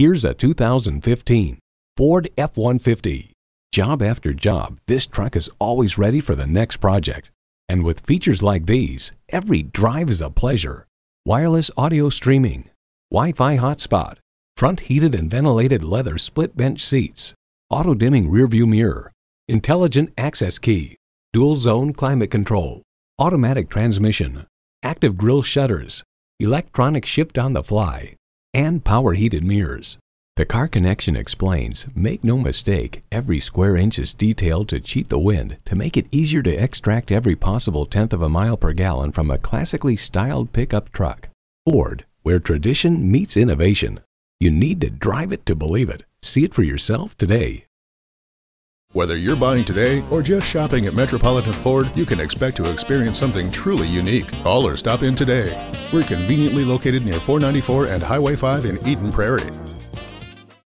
Here's a 2015 Ford F-150. Job after job, this truck is always ready for the next project. And with features like these, every drive is a pleasure. Wireless audio streaming, Wi-Fi hotspot, front heated and ventilated leather split bench seats, auto-dimming rearview mirror, intelligent access key, dual zone climate control, automatic transmission, active grille shutters, electronic shift on the fly, and power heated mirrors. The Car Connection explains, make no mistake, every square inch is detailed to cheat the wind to make it easier to extract every possible tenth of a mile per gallon from a classically styled pickup truck. Ford, where tradition meets innovation. You need to drive it to believe it. See it for yourself today. Whether you're buying today or just shopping at Metropolitan Ford, you can expect to experience something truly unique. Call or stop in today. We're conveniently located near 494 and Highway 5 in Eden Prairie.